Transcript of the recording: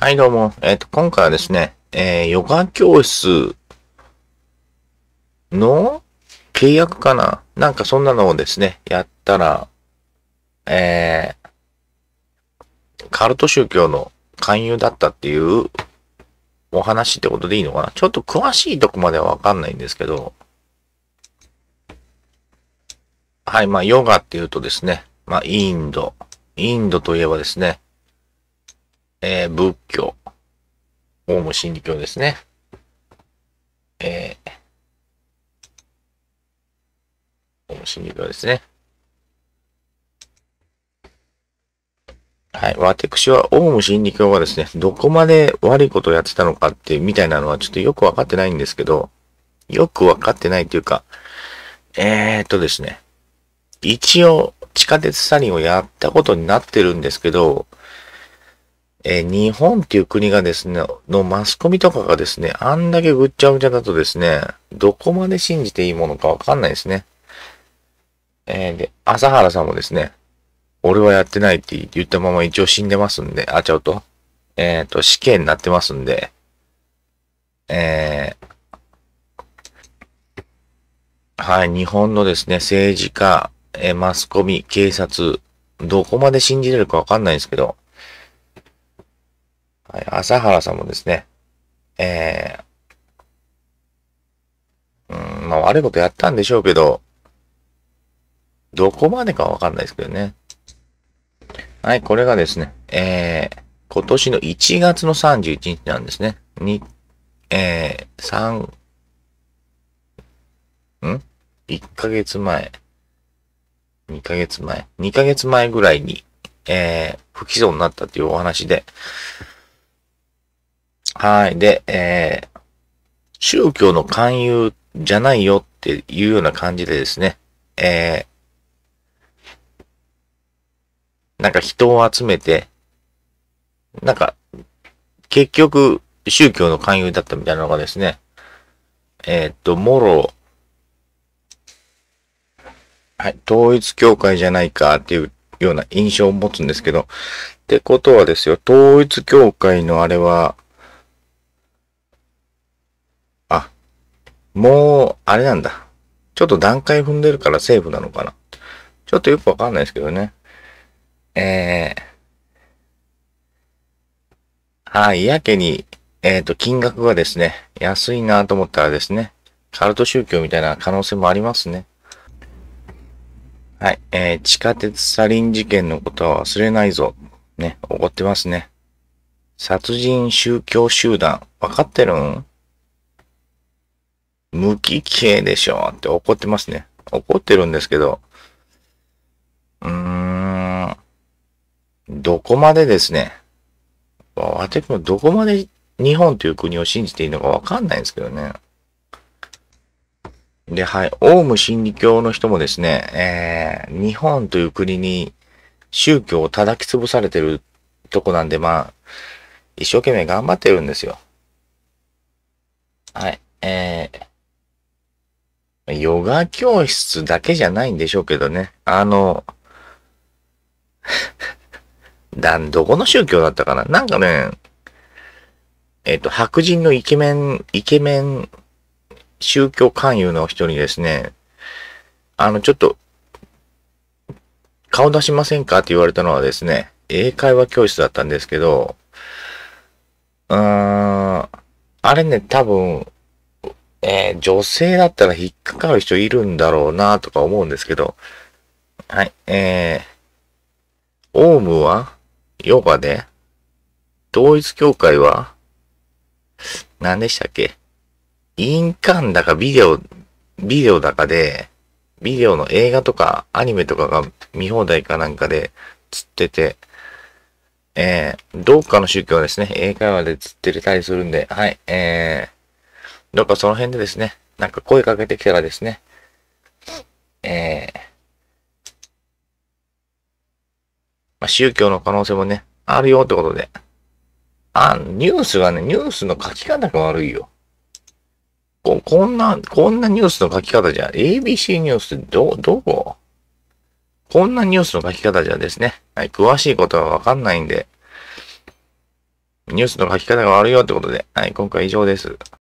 はい、どうも。えっ、ー、と、今回はですね、えー、ヨガ教室の契約かななんかそんなのをですね、やったら、えー、カルト宗教の勧誘だったっていうお話ってことでいいのかなちょっと詳しいとこまではわかんないんですけど、はい、まあ、ヨガっていうとですね、まあ、インド。インドといえばですね、えー、仏教、オウム真理教ですね。えー、オウム真理教ですね。はい。私は、オウム真理教がですね、どこまで悪いことをやってたのかってみたいなのはちょっとよくわかってないんですけど、よくわかってないというか、えー、っとですね、一応、地下鉄サリンをやったことになってるんですけど、えー、日本っていう国がですね、のマスコミとかがですね、あんだけぐっちゃぐちゃだとですね、どこまで信じていいものかわかんないですね。えー、で、朝原さんもですね、俺はやってないって言ったまま一応死んでますんで、あ、ちゃうと、えっ、ー、と、死刑になってますんで、えー、はい、日本のですね、政治家、えマスコミ、警察、どこまで信じれるかわかんないんですけど、はい、朝原さんもですね、えー、うん、まあ悪いことやったんでしょうけど、どこまでかわかんないですけどね。はい、これがですね、えー、今年の1月の31日なんですね。に、えー、3、ん ?1 ヶ月前。2ヶ月前。2ヶ月前ぐらいに、えー、不起訴になったというお話で、はい。で、えー、宗教の勧誘じゃないよっていうような感じでですね、えー、なんか人を集めて、なんか、結局、宗教の勧誘だったみたいなのがですね、えー、っと、もろ、はい、統一教会じゃないかっていうような印象を持つんですけど、ってことはですよ、統一教会のあれは、もう、あれなんだ。ちょっと段階踏んでるからセーフなのかな。ちょっとよくわかんないですけどね。えー、はい、やけに、えっ、ー、と、金額がですね、安いなと思ったらですね、カルト宗教みたいな可能性もありますね。はい、えー、地下鉄サリン事件のことは忘れないぞ。ね、怒ってますね。殺人宗教集団、わかってるん無期刑でしょって怒ってますね。怒ってるんですけど、うーん、どこまでですね。私もどこまで日本という国を信じていいのかわかんないんですけどね。で、はい、オウム真理教の人もですね、えー、日本という国に宗教を叩き潰されてるとこなんで、まあ、一生懸命頑張ってるんですよ。はい、えー、ヨガ教室だけじゃないんでしょうけどね。あの、だん、どこの宗教だったかななんかね、えっ、と、白人のイケメン、イケメン宗教勧誘の人にですね、あの、ちょっと、顔出しませんかって言われたのはですね、英会話教室だったんですけど、うーん、あれね、多分、えー、女性だったら引っかかる人いるんだろうなとか思うんですけど、はい、えー、オウムはヨガで、統一協会は、何でしたっけ印鑑だかビデオ、ビデオだかで、ビデオの映画とかアニメとかが見放題かなんかで釣ってて、えー、どっかの宗教ですね、英会話で釣ってたりするんで、はい、えー、どっかその辺でですね、なんか声かけてきたらですね、えー、まあ、宗教の可能性もね、あるよってことで。あ、ニュースがね、ニュースの書き方が悪いよ。こ、こんな、こんなニュースの書き方じゃ、ABC ニュースってど、どここんなニュースの書き方じゃですね、はい、詳しいことはわかんないんで、ニュースの書き方が悪いよってことで、はい、今回以上です。